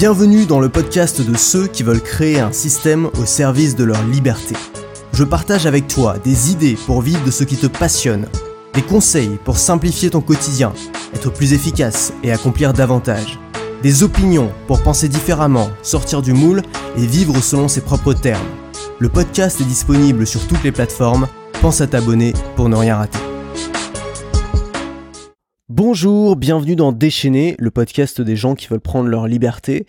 Bienvenue dans le podcast de ceux qui veulent créer un système au service de leur liberté. Je partage avec toi des idées pour vivre de ce qui te passionne, des conseils pour simplifier ton quotidien, être plus efficace et accomplir davantage, des opinions pour penser différemment, sortir du moule et vivre selon ses propres termes. Le podcast est disponible sur toutes les plateformes, pense à t'abonner pour ne rien rater. Bonjour, bienvenue dans Déchaîner, le podcast des gens qui veulent prendre leur liberté.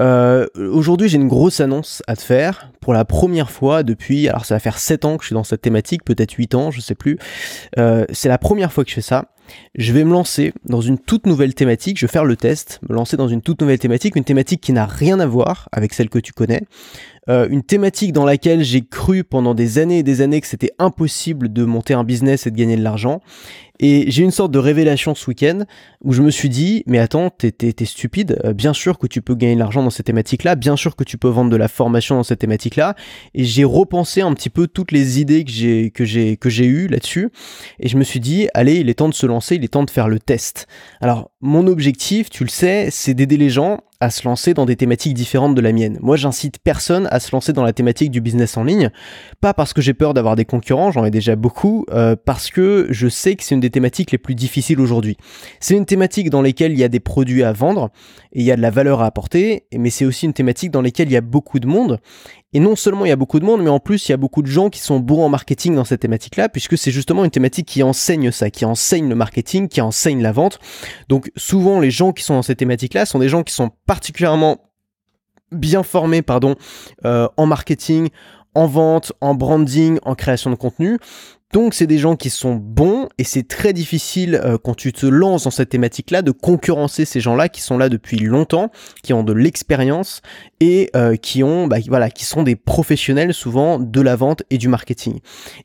Euh, aujourd'hui, j'ai une grosse annonce à te faire. Pour la première fois depuis, alors ça va faire 7 ans que je suis dans cette thématique, peut-être 8 ans, je sais plus. Euh, c'est la première fois que je fais ça. Je vais me lancer dans une toute nouvelle thématique, je vais faire le test, me lancer dans une toute nouvelle thématique, une thématique qui n'a rien à voir avec celle que tu connais, euh, une thématique dans laquelle j'ai cru pendant des années et des années que c'était impossible de monter un business et de gagner de l'argent, et j'ai une sorte de révélation ce week-end où je me suis dit, mais attends, t'es, stupide. Euh, bien sûr que tu peux gagner de l'argent dans ces thématiques-là. Bien sûr que tu peux vendre de la formation dans cette thématique là Et j'ai repensé un petit peu toutes les idées que j'ai, que j'ai, que j'ai eues là-dessus. Et je me suis dit, allez, il est temps de se lancer. Il est temps de faire le test. Alors, mon objectif, tu le sais, c'est d'aider les gens à se lancer dans des thématiques différentes de la mienne. Moi, j'incite personne à se lancer dans la thématique du business en ligne, pas parce que j'ai peur d'avoir des concurrents, j'en ai déjà beaucoup, euh, parce que je sais que c'est une des thématiques les plus difficiles aujourd'hui. C'est une thématique dans laquelle il y a des produits à vendre et il y a de la valeur à apporter, mais c'est aussi une thématique dans laquelle il y a beaucoup de monde. Et non seulement il y a beaucoup de monde, mais en plus il y a beaucoup de gens qui sont bons en marketing dans cette thématique-là, puisque c'est justement une thématique qui enseigne ça, qui enseigne le marketing, qui enseigne la vente. Donc souvent les gens qui sont dans cette thématique-là sont des gens qui sont particulièrement bien formés pardon, euh, en marketing, en vente, en branding, en création de contenu, donc c'est des gens qui sont bons et c'est très difficile euh, quand tu te lances dans cette thématique-là de concurrencer ces gens-là qui sont là depuis longtemps, qui ont de l'expérience et euh, qui ont bah, voilà qui sont des professionnels souvent de la vente et du marketing.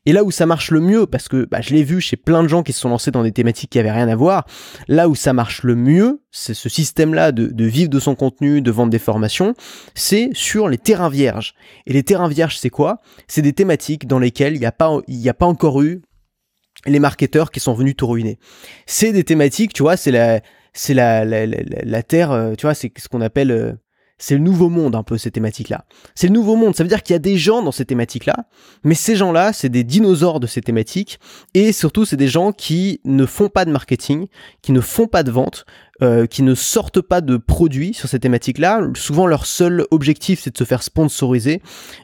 Et là où ça marche le mieux parce que bah, je l'ai vu chez plein de gens qui se sont lancés dans des thématiques qui avaient rien à voir, là où ça marche le mieux, c'est ce système-là de, de vivre de son contenu, de vendre des formations, c'est sur les terrains vierges. Et les terrains vierges, c'est quoi C'est des thématiques dans lesquelles il n'y a pas il n'y a pas encore les marketeurs qui sont venus tout ruiner. C'est des thématiques, tu vois, c'est la, c'est la, la, la, terre, euh, tu vois, c'est ce qu'on appelle, euh, c'est le nouveau monde un peu ces thématiques-là. C'est le nouveau monde, ça veut dire qu'il y a des gens dans ces thématiques-là, mais ces gens-là, c'est des dinosaures de ces thématiques, et surtout c'est des gens qui ne font pas de marketing, qui ne font pas de vente, euh, qui ne sortent pas de produits sur ces thématiques-là. Souvent, leur seul objectif, c'est de se faire sponsoriser,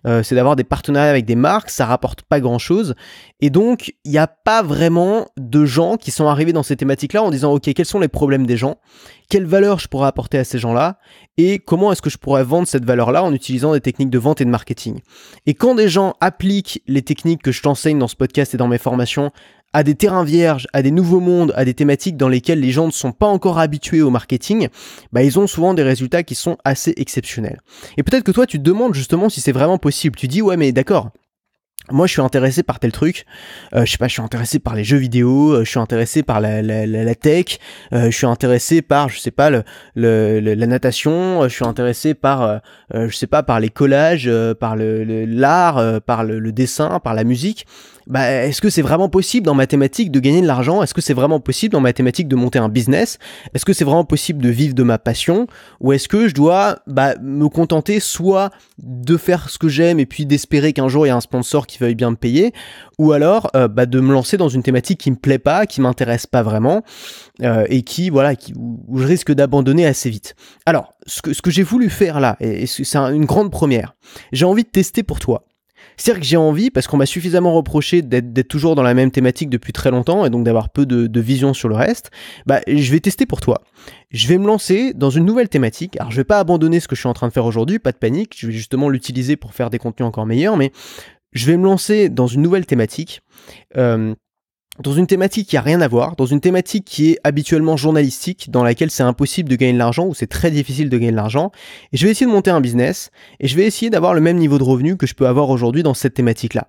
euh, c'est d'avoir des partenariats avec des marques, ça rapporte pas grand-chose. Et donc, il n'y a pas vraiment de gens qui sont arrivés dans ces thématiques-là en disant, OK, quels sont les problèmes des gens Quelle valeur je pourrais apporter à ces gens-là Et comment est-ce que je pourrais vendre cette valeur-là en utilisant des techniques de vente et de marketing Et quand des gens appliquent les techniques que je t'enseigne dans ce podcast et dans mes formations à des terrains vierges, à des nouveaux mondes, à des thématiques dans lesquelles les gens ne sont pas encore habitués au marketing, bah ils ont souvent des résultats qui sont assez exceptionnels. Et peut-être que toi tu te demandes justement si c'est vraiment possible. Tu dis ouais mais d'accord, moi je suis intéressé par tel truc, euh, je sais pas, je suis intéressé par les jeux vidéo, euh, je suis intéressé par la, tech, euh, je suis intéressé par je sais pas la natation, euh, je suis intéressé par je sais pas par les collages, par l'art, par le, dessin, par la musique. Bah, est-ce que c'est vraiment possible dans mathématiques de gagner de l'argent Est-ce que c'est vraiment possible dans mathématiques de monter un business Est-ce que c'est vraiment possible de vivre de ma passion Ou est-ce que je dois bah, me contenter soit de faire ce que j'aime et puis d'espérer qu'un jour il y a un sponsor qui veuille bien me payer, ou alors euh, bah, de me lancer dans une thématique qui me plaît pas, qui m'intéresse pas vraiment, euh, et qui voilà, qui, où je risque d'abandonner assez vite. Alors, ce que, ce que j'ai voulu faire là, et, c'est une grande première, j'ai envie de tester pour toi. C'est-à-dire que j'ai envie, parce qu'on m'a suffisamment reproché d'être toujours dans la même thématique depuis très longtemps et donc d'avoir peu de, vision sur le reste, bah, je vais tester pour toi. Je vais me lancer dans une nouvelle thématique. Alors je vais pas abandonner ce que je suis en train de faire aujourd'hui, pas de panique, je vais justement l'utiliser pour faire des contenus encore meilleurs, mais je vais me lancer dans une nouvelle thématique. Euh, dans une thématique qui a rien à voir, dans une thématique qui est habituellement journalistique, dans laquelle c'est impossible de gagner de l'argent ou c'est très difficile de gagner de l'argent, et je vais essayer de monter un business et je vais essayer d'avoir le même niveau de revenu que je peux avoir aujourd'hui dans cette thématique-là.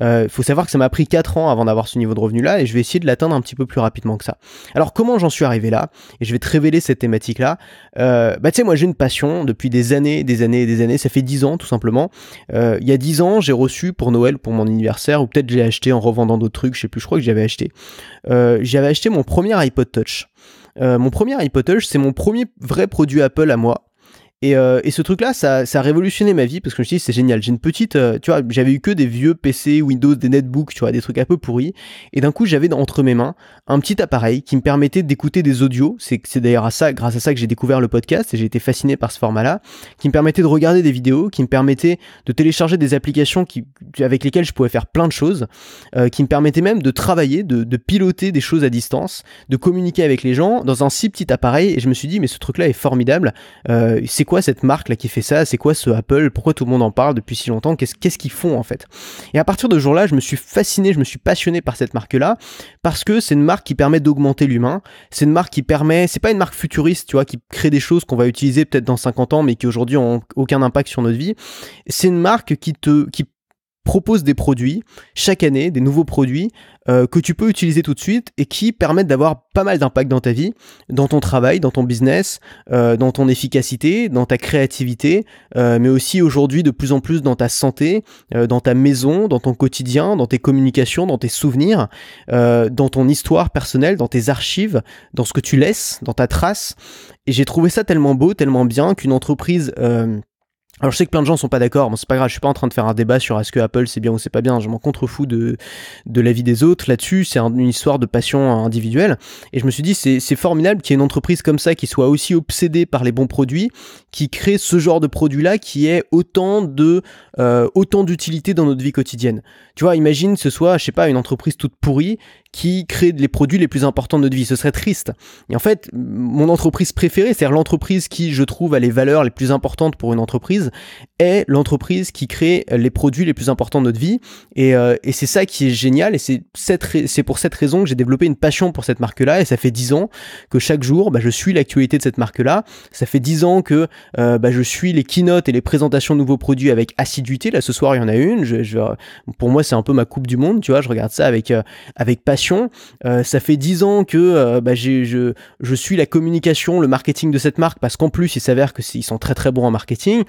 Il euh, faut savoir que ça m'a pris 4 ans avant d'avoir ce niveau de revenu-là et je vais essayer de l'atteindre un petit peu plus rapidement que ça. Alors comment j'en suis arrivé là Et je vais te révéler cette thématique-là. Euh, bah tu sais, moi j'ai une passion depuis des années, des années et des années, ça fait 10 ans tout simplement. Euh, il y a 10 ans, j'ai reçu pour Noël, pour mon anniversaire, ou peut-être j'ai acheté en revendant d'autres trucs, je sais plus, je crois que j'avais euh, j'avais acheté mon premier iPod Touch. Euh, mon premier iPod Touch, c'est mon premier vrai produit Apple à moi. Euh, et, ce truc-là, ça, a révolutionné ma vie parce que je me suis dit, c'est génial. J'ai une petite, euh, tu vois, j'avais eu que des vieux PC, Windows, des netbooks, tu vois, des trucs un peu pourris. Et d'un coup, j'avais entre mes mains un petit appareil qui me permettait d'écouter des audios. C'est, c'est d'ailleurs à ça, grâce à ça que j'ai découvert le podcast et j'ai été fasciné par ce format-là, qui me permettait de regarder des vidéos, qui me permettait de télécharger des applications qui, avec lesquelles je pouvais faire plein de choses, euh, qui me permettait même de travailler, de, de piloter des choses à distance, de communiquer avec les gens dans un si petit appareil. Et je me suis dit, mais ce truc-là est formidable. c'est quoi cette marque là qui fait ça C'est quoi ce Apple Pourquoi tout le monde en parle depuis si longtemps Qu'est-ce qu'ils font en fait Et à partir de ce jour-là, je me suis fasciné, je me suis passionné par cette marque-là parce que c'est une marque qui permet d'augmenter l'humain. C'est une marque qui permet, c'est pas une marque futuriste, tu vois, qui crée des choses qu'on va utiliser peut-être dans 50 ans, mais qui aujourd'hui ont aucun impact sur notre vie. C'est une marque qui te, qui propose des produits chaque année, des nouveaux produits euh, que tu peux utiliser tout de suite et qui permettent d'avoir pas mal d'impact dans ta vie, dans ton travail, dans ton business, euh, dans ton efficacité, dans ta créativité, euh, mais aussi aujourd'hui de plus en plus dans ta santé, dans ta maison, dans ton quotidien, dans tes communications, dans tes souvenirs, dans ton histoire personnelle, dans tes archives, dans ce que tu laisses, dans ta trace. Et j'ai trouvé ça tellement beau, tellement bien qu'une entreprise... Alors je sais que plein de gens sont pas d'accord, mais c'est pas grave, je suis pas en train de faire un débat sur est-ce que Apple c'est bien ou c'est pas bien, je m'en contrefous de, de l'avis des autres là-dessus, c'est une histoire de passion individuelle, et je me suis dit c'est, c'est formidable qu'il y ait une entreprise comme ça qui soit aussi obsédée par les bons produits, qui crée ce genre de produit-là qui est autant de euh, autant d'utilité dans notre vie quotidienne. Tu vois, imagine ce soit, je sais pas, une entreprise toute pourrie qui crée les produits les plus importants de notre vie, ce serait triste. Et en fait, mon entreprise préférée, c'est-à-dire l'entreprise qui, je trouve, a les valeurs les plus importantes pour une entreprise, est l'entreprise qui crée les produits les plus importants de notre vie. Et, euh, c'est ça qui est génial. Et c'est, pour cette raison que j'ai développé une passion pour cette marque-là. Et ça fait 10 ans que chaque jour, bah, je suis l'actualité de cette marque-là. Ça fait 10 ans que euh, bah, je suis les keynotes et les présentations de nouveaux produits avec assiduité. Là, ce soir, il y en a une. pour moi, c'est un peu ma coupe du monde. Tu vois, je regarde ça avec, euh, passion. ça fait 10 ans que bah, je, suis la communication, le marketing de cette marque parce qu'en plus, il s'avère qu'ils sont très très bons en marketing.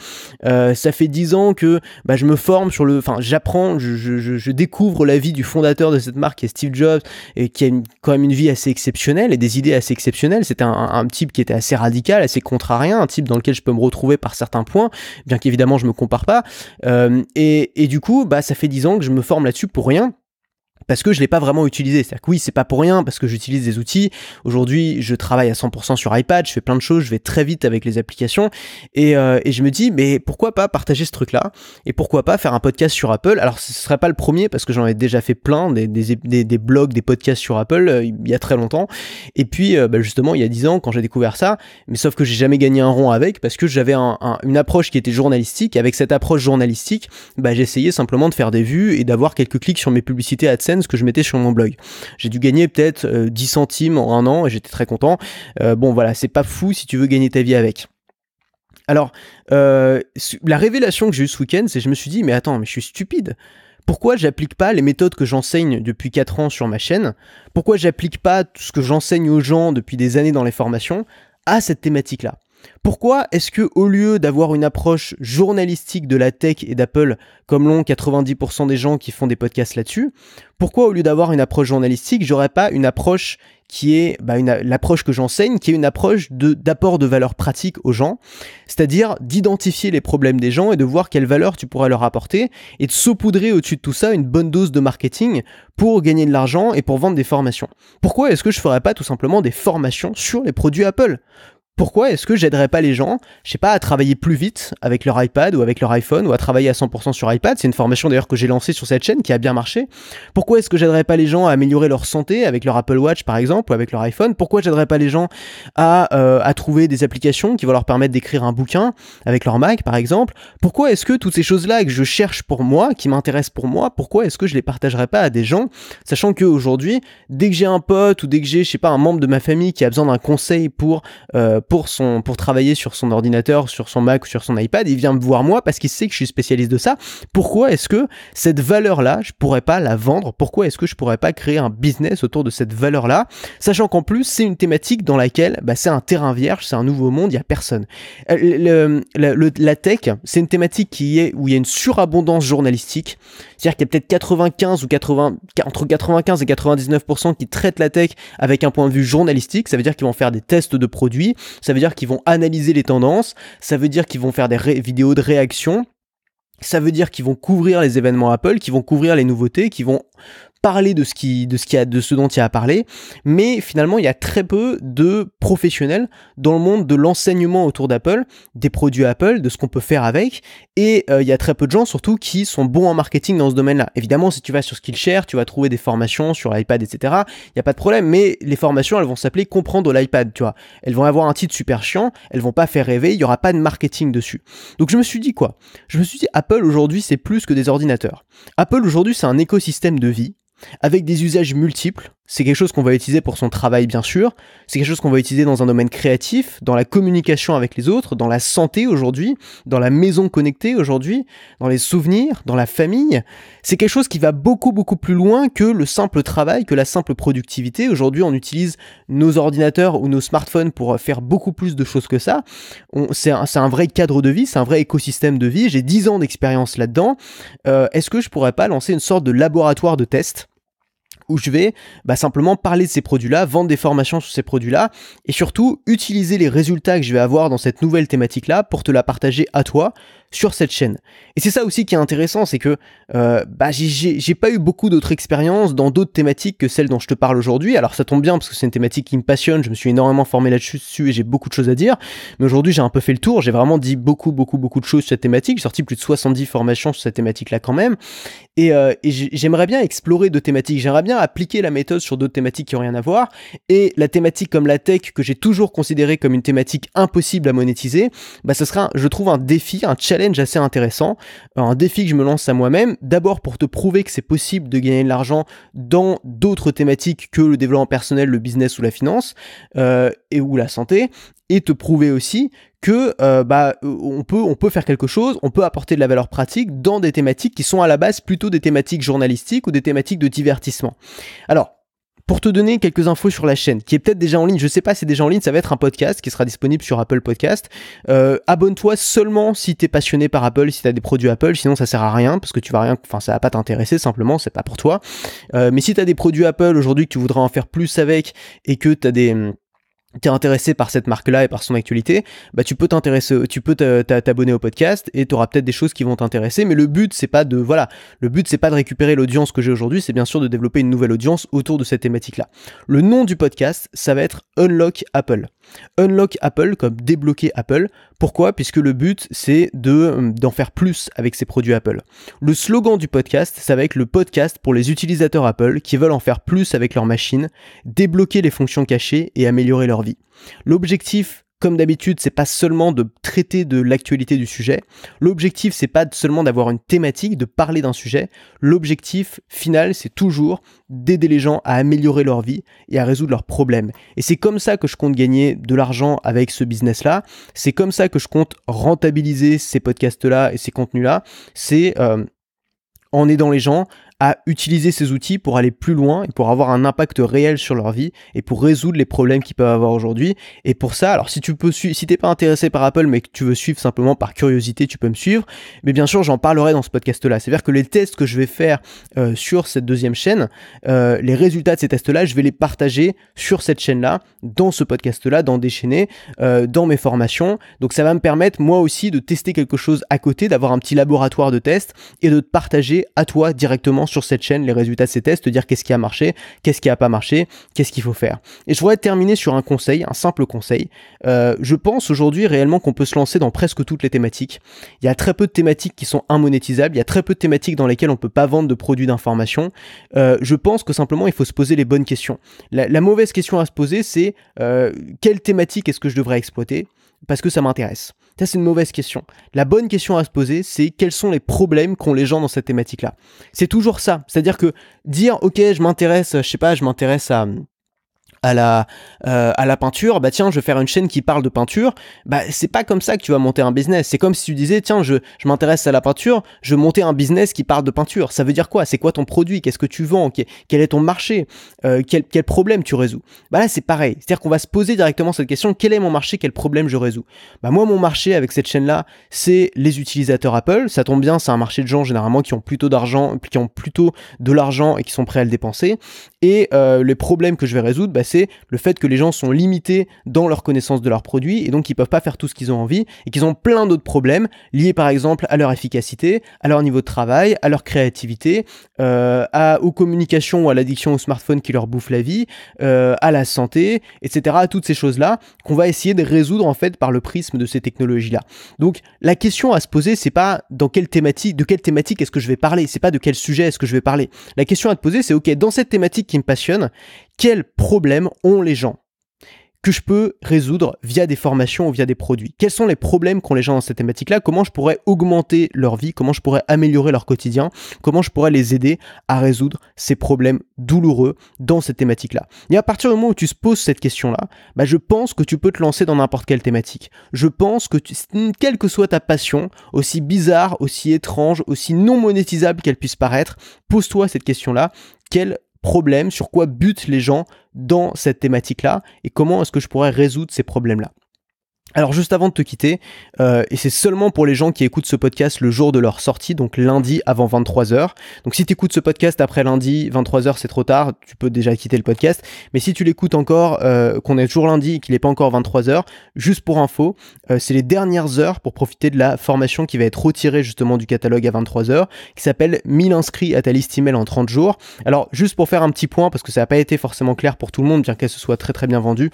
Euh, ça fait dix ans que bah, je me forme sur le, enfin j'apprends, je, découvre la vie du fondateur de cette marque, qui est Steve Jobs, et qui a quand même une vie assez exceptionnelle et des idées assez exceptionnelles. C'était un, type qui était assez radical, assez contrarien, un type dans lequel je peux me retrouver par certains points, bien qu'évidemment je me compare pas. Euh, et, et, du coup, bah ça fait dix ans que je me forme là-dessus pour rien parce que je l'ai pas vraiment utilisé. C'est-à-dire que oui, c'est pas pour rien parce que j'utilise des outils. Aujourd'hui, je travaille à 100% sur iPad, je fais plein de choses, je vais très vite avec les applications euh, et, je me dis mais pourquoi pas partager ce truc-là et pourquoi pas faire un podcast sur Apple. Alors ce ne serait pas le premier parce que j'en ai déjà fait plein des, blogs, des podcasts sur Apple euh, il y a très longtemps. Et puis euh, bah, justement il y a 10 ans quand j'ai découvert ça, mais sauf que j'ai jamais gagné un rond avec parce que j'avais une approche qui était journalistique. Avec cette approche journalistique, bah, j'essayais simplement de faire des vues et d'avoir quelques clics sur mes publicités AdSense ce que je mettais sur mon blog. J'ai dû gagner peut-être 10 euh, centimes en un an et j'étais très content. Euh, bon voilà, c'est pas fou si tu veux gagner ta vie avec. Alors, euh, la révélation que j'ai eue ce week-end, c'est que je me suis dit, mais attends, mais je suis stupide. Pourquoi j'applique pas les méthodes que j'enseigne depuis 4 ans sur ma chaîne Pourquoi j'applique pas tout ce que j'enseigne aux gens depuis des années dans les formations à cette thématique-là pourquoi est-ce que au lieu d'avoir une approche journalistique de la tech et d'Apple comme l'ont 90% des gens qui font des podcasts là-dessus, pourquoi au lieu d'avoir une approche journalistique, j'aurais pas une approche qui est bah, l'approche que j'enseigne, qui est une approche d'apport de, valeur pratique aux gens, c'est-à-dire d'identifier les problèmes des gens et de voir quelle valeur tu pourrais leur apporter et de saupoudrer au-dessus de tout ça une bonne dose de marketing pour gagner de l'argent et pour vendre des formations. Pourquoi est-ce que je ferais pas tout simplement des formations sur les produits Apple pourquoi est-ce que j'aiderais pas les gens, je sais pas, à travailler plus vite avec leur iPad ou avec leur iPhone ou à travailler à 100% sur iPad C'est une formation d'ailleurs que j'ai lancée sur cette chaîne qui a bien marché. Pourquoi est-ce que j'aiderais pas les gens à améliorer leur santé avec leur Apple Watch par exemple ou avec leur iPhone Pourquoi j'aiderais pas les gens à, euh, à trouver des applications qui vont leur permettre d'écrire un bouquin avec leur Mac par exemple Pourquoi est-ce que toutes ces choses-là que je cherche pour moi, qui m'intéressent pour moi, pourquoi est-ce que je les partagerais pas à des gens Sachant que aujourd'hui, dès que j'ai un pote ou dès que j'ai, je sais pas, un membre de ma famille qui a besoin d'un conseil pour... Euh, pour, son, pour travailler sur son ordinateur, sur son Mac ou sur son iPad, il vient me voir moi parce qu'il sait que je suis spécialiste de ça. Pourquoi est-ce que cette valeur-là, je pourrais pas la vendre Pourquoi est-ce que je pourrais pas créer un business autour de cette valeur-là Sachant qu'en plus, c'est une thématique dans laquelle bah, c'est un terrain vierge, c'est un nouveau monde, il n'y a personne. Euh, la tech, c'est une thématique qui est, où il y a une surabondance journalistique c'est-à-dire qu'il y a peut-être 95 ou 80, entre 95 et 99% qui traitent la tech avec un point de vue journalistique. Ça veut dire qu'ils vont faire des tests de produits. Ça veut dire qu'ils vont analyser les tendances. Ça veut dire qu'ils vont faire des vidéos de réaction. Ça veut dire qu'ils vont couvrir les événements Apple, qu'ils vont couvrir les nouveautés, qu'ils vont parler de ce qui, de ce a, de ce dont il y a à parler, mais finalement il y a très peu de professionnels dans le monde de l'enseignement autour d'Apple, des produits Apple, de ce qu'on peut faire avec, et euh, il y a très peu de gens surtout qui sont bons en marketing dans ce domaine-là. Évidemment, si tu vas sur Skillshare, tu vas trouver des formations sur l'iPad, etc. Il n'y a pas de problème, mais les formations elles vont s'appeler comprendre l'iPad, tu vois. Elles vont avoir un titre super chiant, elles vont pas faire rêver, il n'y aura pas de marketing dessus. Donc je me suis dit quoi Je me suis dit Apple aujourd'hui c'est plus que des ordinateurs. Apple aujourd'hui c'est un écosystème de vie avec des usages multiples. C'est quelque chose qu'on va utiliser pour son travail, bien sûr. C'est quelque chose qu'on va utiliser dans un domaine créatif, dans la communication avec les autres, dans la santé aujourd'hui, dans la maison connectée aujourd'hui, dans les souvenirs, dans la famille. C'est quelque chose qui va beaucoup, beaucoup plus loin que le simple travail, que la simple productivité. Aujourd'hui, on utilise nos ordinateurs ou nos smartphones pour faire beaucoup plus de choses que ça. C'est un, vrai cadre de vie, c'est un vrai écosystème de vie. J'ai 10 ans d'expérience là-dedans. Euh, est-ce que je pourrais pas lancer une sorte de laboratoire de tests où je vais bah, simplement parler de ces produits-là, vendre des formations sur ces produits-là, et surtout utiliser les résultats que je vais avoir dans cette nouvelle thématique-là pour te la partager à toi, sur cette chaîne. Et c'est ça aussi qui est intéressant, c'est que euh, bah, j'ai pas eu beaucoup d'autres expériences dans d'autres thématiques que celles dont je te parle aujourd'hui. Alors ça tombe bien parce que c'est une thématique qui me passionne, je me suis énormément formé là-dessus et j'ai beaucoup de choses à dire. Mais aujourd'hui j'ai un peu fait le tour, j'ai vraiment dit beaucoup, beaucoup, beaucoup de choses sur cette thématique. J'ai sorti plus de 70 formations sur cette thématique-là quand même. Et, euh, j'aimerais bien explorer d'autres thématiques, j'aimerais bien appliquer la méthode sur d'autres thématiques qui n'ont rien à voir. Et la thématique comme la tech que j'ai toujours considérée comme une thématique impossible à monétiser, bah ce sera, je trouve, un défi, un challenge challenge assez intéressant, euh, un défi que je me lance à moi-même, d'abord pour te prouver que c'est possible de gagner de l'argent dans d'autres thématiques que le développement personnel, le business ou la finance, euh, et ou la santé, et te prouver aussi que euh, bah on peut on peut faire quelque chose, on peut apporter de la valeur pratique dans des thématiques qui sont à la base plutôt des thématiques journalistiques ou des thématiques de divertissement. Alors pour te donner quelques infos sur la chaîne, qui est peut-être déjà en ligne, je sais pas si c'est déjà en ligne, ça va être un podcast qui sera disponible sur Apple Podcast. Euh, abonne-toi seulement si t'es passionné par Apple, si t'as des produits Apple, sinon ça sert à rien parce que tu vas rien, enfin ça va pas t'intéresser simplement, c'est pas pour toi. Euh, mais si t'as des produits Apple aujourd'hui que tu voudrais en faire plus avec et que t'as des hum, t'es intéressé par cette marque-là et par son actualité, bah tu peux t'intéresser, tu peux t'abonner au podcast et tu auras peut-être des choses qui vont t'intéresser. Mais le but c'est pas de voilà, le but c'est pas de récupérer l'audience que j'ai aujourd'hui, c'est bien sûr de développer une nouvelle audience autour de cette thématique-là. Le nom du podcast, ça va être Unlock Apple. Unlock Apple comme débloquer Apple. Pourquoi Puisque le but c'est de hum, d'en faire plus avec ces produits Apple. Le slogan du podcast, ça va être le podcast pour les utilisateurs Apple qui veulent en faire plus avec leur machine, débloquer les fonctions cachées et améliorer leur vie. L'objectif comme d'habitude, c'est pas seulement de traiter de l'actualité du sujet. L'objectif, c'est pas seulement d'avoir une thématique, de parler d'un sujet. L'objectif final, c'est toujours d'aider les gens à améliorer leur vie et à résoudre leurs problèmes. Et c'est comme ça que je compte gagner de l'argent avec ce business-là. C'est comme ça que je compte rentabiliser ces podcasts-là et ces contenus-là. C'est euh, en aidant les gens à utiliser ces outils pour aller plus loin et pour avoir un impact réel sur leur vie et pour résoudre les problèmes qu'ils peuvent avoir aujourd'hui. Et pour ça, alors si tu peux, si t'es pas intéressé par Apple mais que tu veux suivre simplement par curiosité, tu peux me suivre. Mais bien sûr, j'en parlerai dans ce podcast-là. C'est-à-dire que les tests que je vais faire euh, sur cette deuxième chaîne, euh, les résultats de ces tests-là, je vais les partager sur cette chaîne-là, dans ce podcast-là, dans Déchaîné, euh, dans mes formations. Donc ça va me permettre moi aussi de tester quelque chose à côté, d'avoir un petit laboratoire de tests et de te partager à toi directement sur cette chaîne les résultats de ces tests, te dire qu'est-ce qui a marché, qu'est-ce qui a pas marché, qu'est-ce qu'il faut faire. Et je voudrais terminer sur un conseil, un simple conseil. Euh, je pense aujourd'hui réellement qu'on peut se lancer dans presque toutes les thématiques. Il y a très peu de thématiques qui sont immonétisables, il y a très peu de thématiques dans lesquelles on peut pas vendre de produits d'information. Euh, je pense que simplement il faut se poser les bonnes questions. La, mauvaise question à se poser, c'est euh, quelle thématique est-ce que je devrais exploiter parce que ça m'intéresse. Ça, c'est une mauvaise question. La bonne question à se poser, c'est quels sont les problèmes qu'ont les gens dans cette thématique-là. C'est toujours ça. C'est-à-dire que dire, ok, je m'intéresse, je sais pas, je m'intéresse à à la euh, à la peinture, bah tiens, je vais faire une chaîne qui parle de peinture, bah c'est pas comme ça que tu vas monter un business. C'est comme si tu disais tiens, je je m'intéresse à la peinture, je vais monter un business qui parle de peinture. Ça veut dire quoi C'est quoi ton produit Qu'est-ce que tu vends Quel est ton marché euh, quel quel problème tu résous Bah là, c'est pareil. C'est-à-dire qu'on va se poser directement cette question quel est mon marché Quel problème je résous Bah moi, mon marché avec cette chaîne là, c'est les utilisateurs Apple. Ça tombe bien, c'est un marché de gens généralement qui ont plutôt d'argent, qui ont plutôt de l'argent et qui sont prêts à le dépenser. Et euh, les problèmes que je vais résoudre, bah, c'est le fait que les gens sont limités dans leur connaissance de leurs produits et donc ils peuvent pas faire tout ce qu'ils ont envie et qu'ils ont plein d'autres problèmes liés par exemple à leur efficacité, à leur niveau de travail, à leur créativité, euh, à, aux communications ou à l'addiction au smartphone qui leur bouffe la vie, euh, à la santé, etc. toutes ces choses-là qu'on va essayer de résoudre en fait par le prisme de ces technologies-là. Donc la question à se poser, c'est pas dans quelle thématique, de quelle thématique est-ce que je vais parler, c'est pas de quel sujet est-ce que je vais parler. La question à te poser, c'est ok, dans cette thématique qui me passionne, quels problèmes ont les gens que je peux résoudre via des formations ou via des produits. Quels sont les problèmes qu'ont les gens dans cette thématique-là Comment je pourrais augmenter leur vie Comment je pourrais améliorer leur quotidien Comment je pourrais les aider à résoudre ces problèmes douloureux dans cette thématique-là Et à partir du moment où tu te poses cette question-là, bah, je pense que tu peux te lancer dans n'importe quelle thématique. Je pense que, quelle que soit ta passion, aussi bizarre, aussi étrange, aussi non monétisable qu'elle puisse paraître, pose-toi cette question-là. Quelle problèmes, sur quoi butent les gens dans cette thématique-là et comment est-ce que je pourrais résoudre ces problèmes-là. Alors juste avant de te quitter, euh, et c'est seulement pour les gens qui écoutent ce podcast le jour de leur sortie, donc lundi avant 23h. Donc si tu écoutes ce podcast après lundi, 23h c'est trop tard, tu peux déjà quitter le podcast. Mais si tu l'écoutes encore, euh, qu'on est toujours lundi et qu'il n'est pas encore 23h, juste pour info, euh, c'est les dernières heures pour profiter de la formation qui va être retirée justement du catalogue à 23h, qui s'appelle 1000 inscrits à ta liste email en 30 jours. Alors juste pour faire un petit point, parce que ça n'a pas été forcément clair pour tout le monde, bien qu'elle se soit très très bien vendue,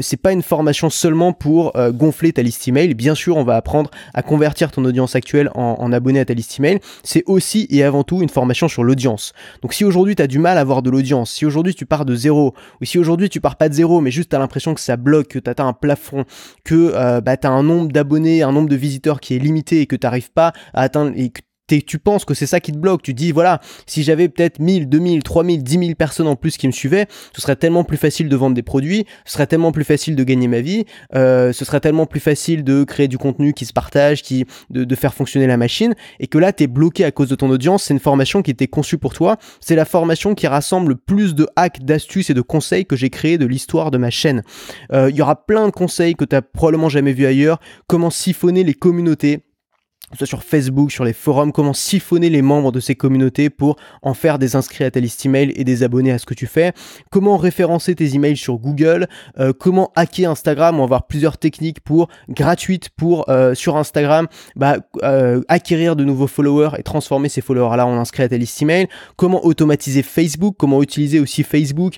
c'est pas une formation seulement pour euh, gonfler ta liste email. Bien sûr, on va apprendre à convertir ton audience actuelle en, en à ta liste email. C'est aussi et avant tout une formation sur l'audience. Donc si aujourd'hui tu as du mal à avoir de l'audience, si aujourd'hui tu pars de zéro, ou si aujourd'hui tu pars pas de zéro, mais juste tu l'impression que ça bloque, que tu atteins un plafond, que euh, bah, tu as un nombre d'abonnés, un nombre de visiteurs qui est limité et que tu n'arrives pas à atteindre tu penses que c'est ça qui te bloque. Tu dis, voilà, si j'avais peut-être 1000, 2000, 3000, 10 000 personnes en plus qui me suivaient, ce serait tellement plus facile de vendre des produits, ce serait tellement plus facile de gagner ma vie, euh, ce serait tellement plus facile de créer du contenu qui se partage, qui, de, faire fonctionner la machine, et que là, tu es bloqué à cause de ton audience. C'est une formation qui était conçue pour toi. C'est la formation qui rassemble plus de hacks, d'astuces et de conseils que j'ai créé de l'histoire de ma chaîne. Euh, il y aura plein de conseils que tu as probablement jamais vu ailleurs, comment siphonner les communautés soit sur Facebook, sur les forums, comment siphonner les membres de ces communautés pour en faire des inscrits à ta liste email et des abonnés à ce que tu fais, comment référencer tes emails sur Google, euh, comment hacker Instagram, on va avoir plusieurs techniques pour gratuites pour euh, sur Instagram, bah, euh, acquérir de nouveaux followers et transformer ces followers là en inscrits à ta liste email, comment automatiser Facebook, comment utiliser aussi Facebook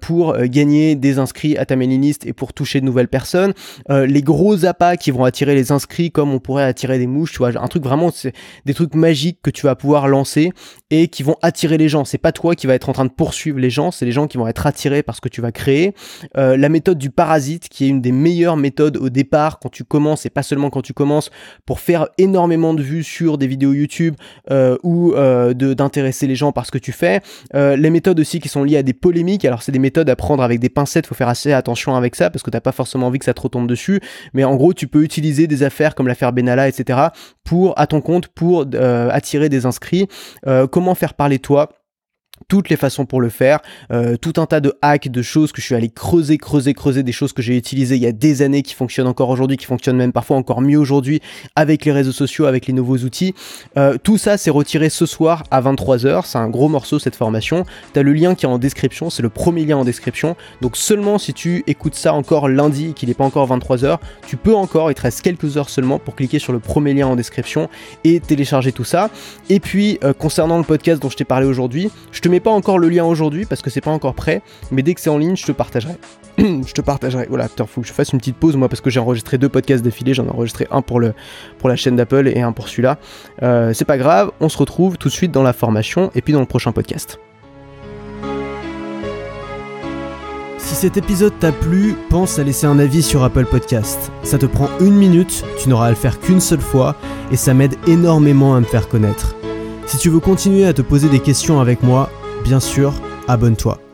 pour gagner des inscrits à ta mailing list et pour toucher de nouvelles personnes, les gros appâts qui vont attirer les inscrits comme on pourrait attirer des mouches, tu vois, bah, un truc vraiment, c'est des trucs magiques que tu vas pouvoir lancer et qui vont attirer les gens. C'est pas toi qui va être en train de poursuivre les gens, c'est les gens qui vont être attirés par ce que tu vas créer. Euh, la méthode du parasite, qui est une des meilleures méthodes au départ quand tu commences et pas seulement quand tu commences pour faire énormément de vues sur des vidéos YouTube euh, ou euh, d'intéresser les gens par ce que tu fais. les méthodes aussi qui sont liées à des polémiques. Alors c'est des méthodes à prendre avec des pincettes, faut faire assez attention avec ça parce que t'as pas forcément envie que ça te retombe dessus. Mais en gros, tu peux utiliser des affaires comme l'affaire Benalla, etc pour, à ton compte pour euh, attirer des inscrits, euh, comment faire parler toi toutes les façons pour le faire, euh, tout un tas de hacks, de choses que je suis allé creuser, creuser, creuser, des choses que j'ai utilisées il y a des années qui fonctionnent encore aujourd'hui, qui fonctionnent même parfois encore mieux aujourd'hui avec les réseaux sociaux, avec les nouveaux outils. Euh, tout ça c'est retiré ce soir à 23h, c'est un gros morceau cette formation. T'as le lien qui est en description, c'est le premier lien en description. Donc seulement si tu écoutes ça encore lundi qu'il n'est pas encore 23h, tu peux encore, il te reste quelques heures seulement pour cliquer sur le premier lien en description et télécharger tout ça. Et puis euh, concernant le podcast dont je t'ai parlé aujourd'hui, je te mets pas encore le lien aujourd'hui parce que c'est pas encore prêt, mais dès que c'est en ligne, je te partagerai. je te partagerai. Voilà, il faut que je fasse une petite pause moi parce que j'ai enregistré deux podcasts défilés. j'en ai enregistré un pour, le, pour la chaîne d'Apple et un pour celui-là. Euh, c'est pas grave, on se retrouve tout de suite dans la formation et puis dans le prochain podcast. Si cet épisode t'a plu, pense à laisser un avis sur Apple Podcast. Ça te prend une minute, tu n'auras à le faire qu'une seule fois, et ça m'aide énormément à me faire connaître. Si tu veux continuer à te poser des questions avec moi, bien sûr, abonne-toi.